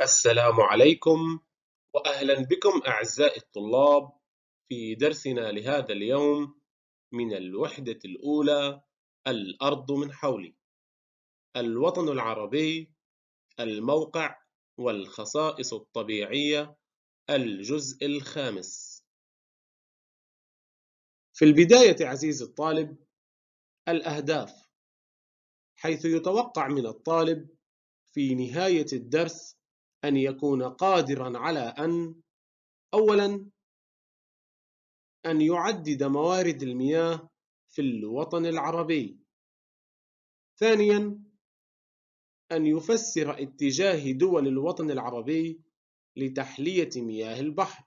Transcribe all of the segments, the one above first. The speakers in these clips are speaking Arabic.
السلام عليكم وأهلا بكم أعزائي الطلاب في درسنا لهذا اليوم من الوحدة الأولى الأرض من حولي الوطن العربي الموقع والخصائص الطبيعية الجزء الخامس في البداية عزيزي الطالب الأهداف حيث يتوقع من الطالب في نهاية الدرس أن يكون قادرا على أن أولا أن يعدد موارد المياه في الوطن العربي ثانيا أن يفسر اتجاه دول الوطن العربي لتحلية مياه البحر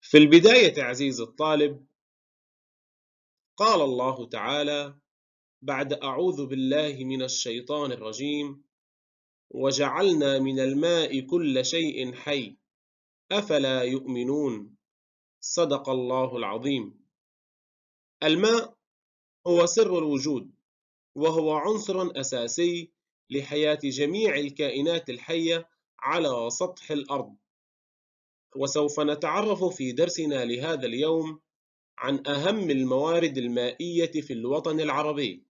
في البداية عزيز الطالب قال الله تعالى بعد أعوذ بالله من الشيطان الرجيم وجعلنا من الماء كل شيء حي أفلا يؤمنون صدق الله العظيم الماء هو سر الوجود وهو عنصر أساسي لحياة جميع الكائنات الحية على سطح الأرض وسوف نتعرف في درسنا لهذا اليوم عن أهم الموارد المائية في الوطن العربي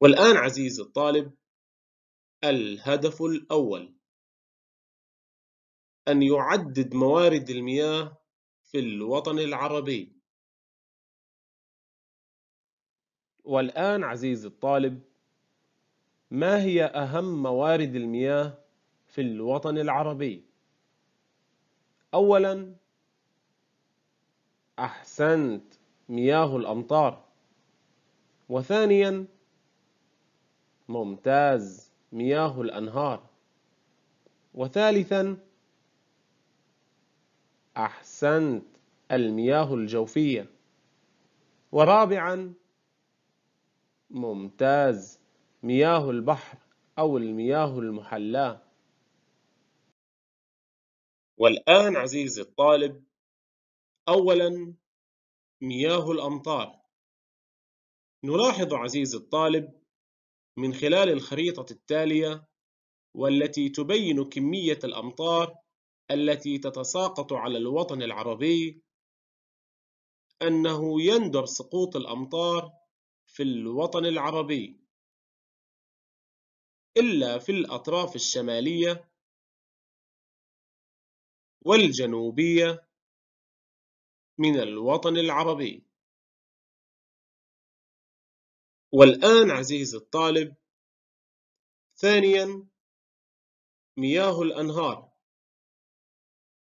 والآن عزيزي الطالب الهدف الأول أن يعدد موارد المياه في الوطن العربي والآن عزيزي الطالب ما هي أهم موارد المياه في الوطن العربي؟ أولا أحسنت مياه الأمطار وثانيا ممتاز مياه الأنهار وثالثا أحسنت المياه الجوفية ورابعا ممتاز مياه البحر أو المياه المحلاة والآن عزيزي الطالب أولا مياه الأمطار نلاحظ عزيزي الطالب من خلال الخريطة التالية والتي تبين كمية الأمطار التي تتساقط على الوطن العربي أنه يندر سقوط الأمطار في الوطن العربي إلا في الأطراف الشمالية والجنوبية من الوطن العربي والآن عزيزي الطالب ثانيا مياه الأنهار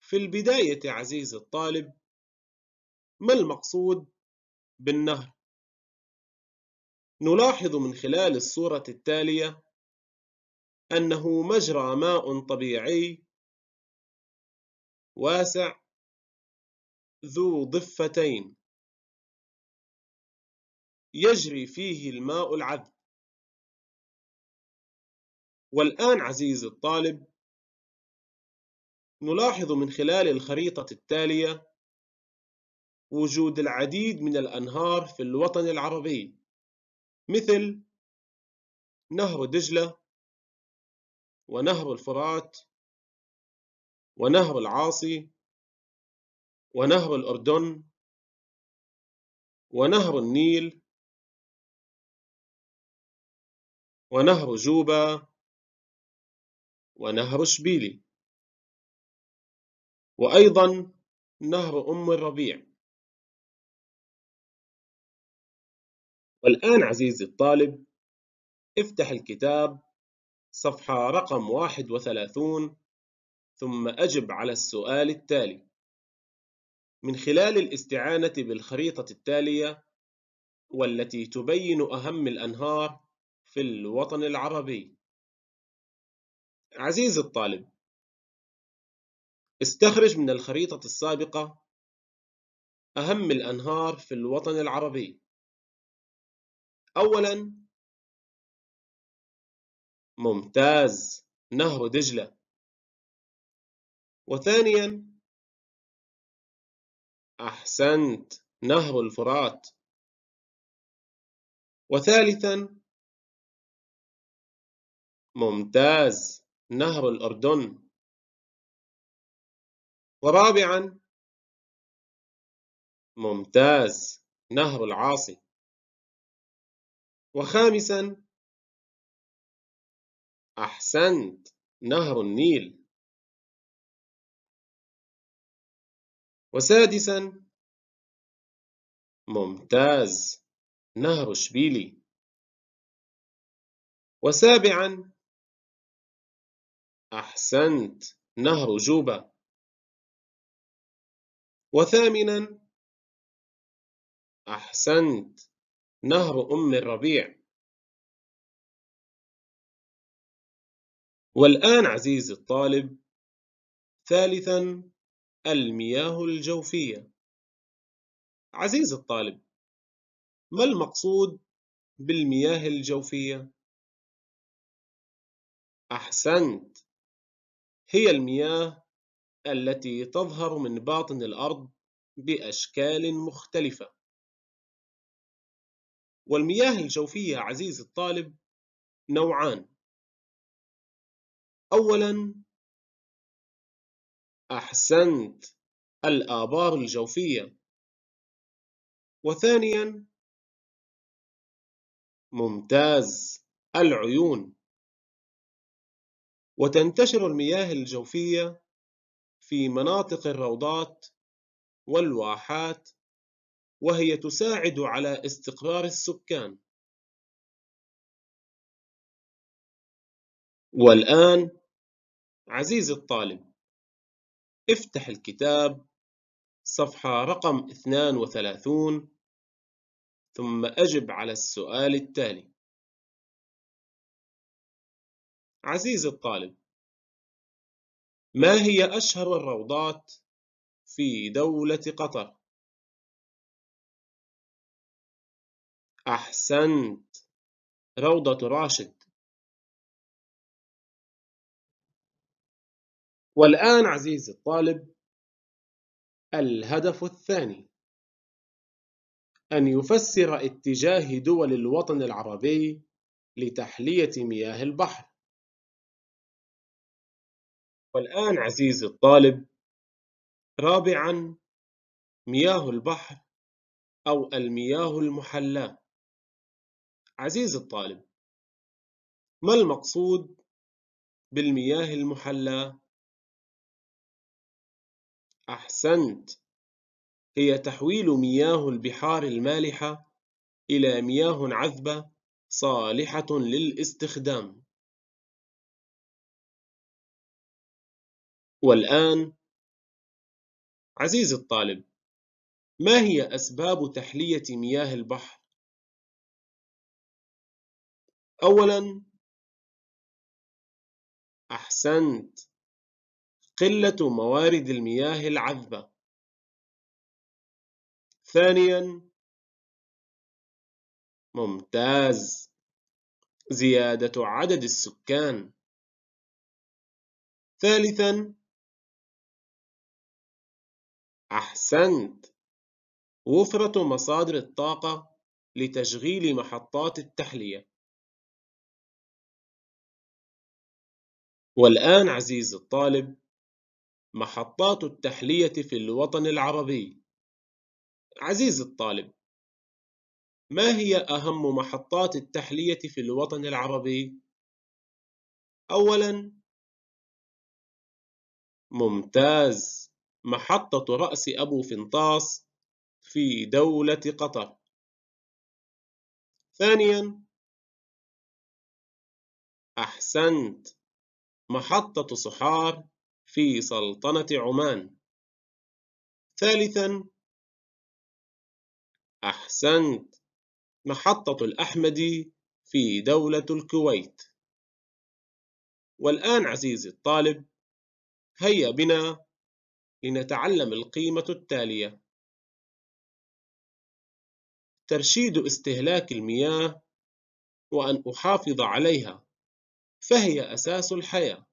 في البداية عزيزي الطالب ما المقصود بالنهر؟ نلاحظ من خلال الصورة التالية أنه مجرى ماء طبيعي واسع ذو ضفتين يجري فيه الماء العذب والآن عزيزي الطالب نلاحظ من خلال الخريطة التالية وجود العديد من الأنهار في الوطن العربي مثل نهر دجلة ونهر الفرات ونهر العاصي ونهر الأردن ونهر النيل ونهر جوبا ونهر شبيلي وأيضا نهر أم الربيع والآن عزيزي الطالب افتح الكتاب صفحة رقم 31 ثم أجب على السؤال التالي من خلال الاستعانة بالخريطة التالية والتي تبين أهم الأنهار في الوطن العربي عزيزي الطالب استخرج من الخريطة السابقة أهم الأنهار في الوطن العربي أولا ممتاز نهر دجلة وثانيا أحسنت نهر الفرات وثالثا ممتاز نهر الأردن ورابعا ممتاز نهر العاصي وخامسا أحسنت نهر النيل وسادسا ممتاز نهر شبيلي وسابعا أحسنت نهر جوبا وثامنا أحسنت نهر أم الربيع والآن عزيزي الطالب ثالثا المياه الجوفية عزيزي الطالب ما المقصود بالمياه الجوفية؟ أحسنت هي المياه التي تظهر من باطن الأرض بأشكال مختلفة والمياه الجوفية عزيز الطالب نوعان أولا أحسنت الآبار الجوفية وثانيا ممتاز العيون وتنتشر المياه الجوفية في مناطق الروضات والواحات وهي تساعد على استقرار السكان والآن عزيزي الطالب افتح الكتاب صفحة رقم 32 ثم أجب على السؤال التالي عزيزي الطالب ما هي أشهر الروضات في دولة قطر؟ أحسنت روضة راشد والآن عزيزي الطالب الهدف الثاني أن يفسر اتجاه دول الوطن العربي لتحلية مياه البحر والآن عزيزي الطالب رابعا مياه البحر أو المياه المحلاة عزيزي الطالب ما المقصود بالمياه المحلاة؟ أحسنت هي تحويل مياه البحار المالحة إلى مياه عذبة صالحة للاستخدام والآن عزيزي الطالب ما هي أسباب تحلية مياه البحر؟ أولاً أحسنت قلة موارد المياه العذبة ثانياً ممتاز زيادة عدد السكان ثالثاً أحسنت. وفرة مصادر الطاقة لتشغيل محطات التحلية. والآن عزيزي الطالب، محطات التحلية في الوطن العربي. عزيزي الطالب، ما هي أهم محطات التحلية في الوطن العربي؟ أولاً ممتاز محطة رأس أبو فنطاس في دولة قطر ثانيا أحسنت محطة صحار في سلطنة عمان ثالثا أحسنت محطة الأحمدي في دولة الكويت والآن عزيزي الطالب هيا بنا لنتعلم القيمة التالية: ترشيد استهلاك المياه وأن أحافظ عليها، فهي أساس الحياة.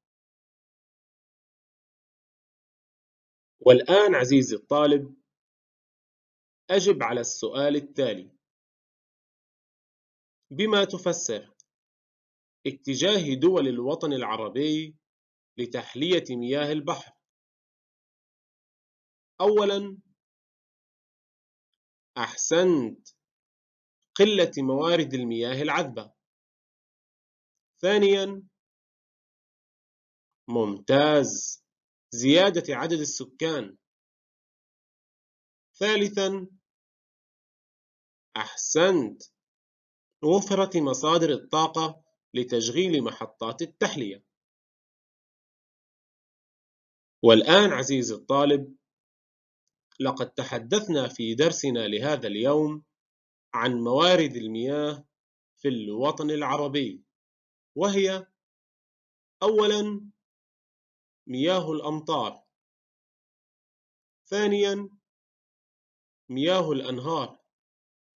والآن عزيزي الطالب، أجب على السؤال التالي: بما تفسر اتجاه دول الوطن العربي لتحلية مياه البحر؟ أولا أحسنت قلة موارد المياه العذبة ثانيا ممتاز زيادة عدد السكان ثالثا أحسنت وفرت مصادر الطاقة لتشغيل محطات التحلية والآن عزيزي الطالب لقد تحدثنا في درسنا لهذا اليوم عن موارد المياه في الوطن العربي وهي أولا مياه الأمطار ثانيا مياه الأنهار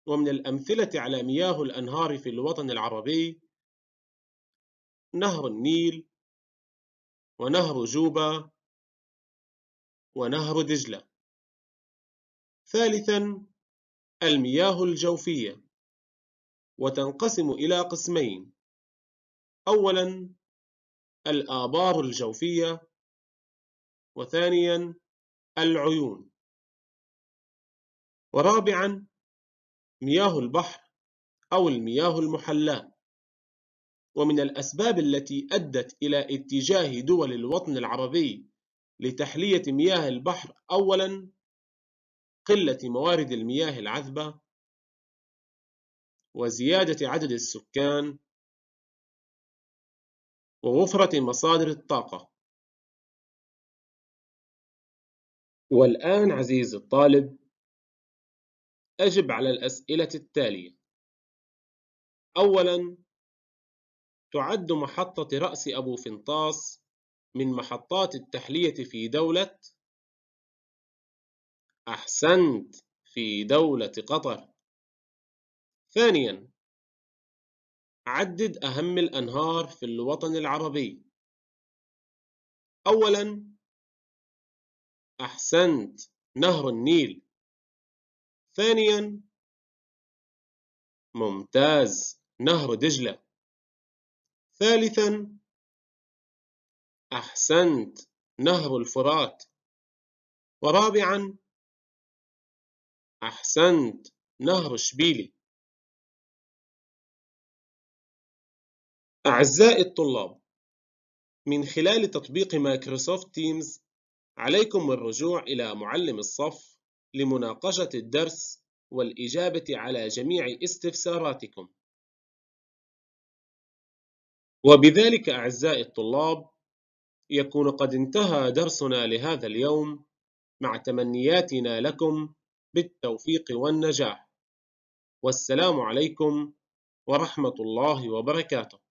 ومن الأمثلة على مياه الأنهار في الوطن العربي نهر النيل ونهر جوبا ونهر دجلة ثالثا المياه الجوفية وتنقسم إلى قسمين أولا الآبار الجوفية وثانيا العيون ورابعا مياه البحر أو المياه المحلاة ومن الأسباب التي أدت إلى اتجاه دول الوطن العربي لتحلية مياه البحر أولا قلة موارد المياه العذبة وزيادة عدد السكان ووفرة مصادر الطاقة والآن عزيزي الطالب أجب على الأسئلة التالية أولاً تعد محطة رأس أبو فنطاس من محطات التحلية في دولة أحسنت في دولة قطر ثانيا عدد أهم الأنهار في الوطن العربي أولا أحسنت نهر النيل ثانيا ممتاز نهر دجلة ثالثا أحسنت نهر الفرات ورابعا أحسنت! نهر شبيلي. أعزائي الطلاب، من خلال تطبيق مايكروسوفت تيمز، عليكم الرجوع إلى معلم الصف لمناقشة الدرس والإجابة على جميع استفساراتكم. وبذلك أعزائي الطلاب، يكون قد انتهى درسنا لهذا اليوم مع تمنياتنا لكم بالتوفيق والنجاح والسلام عليكم ورحمة الله وبركاته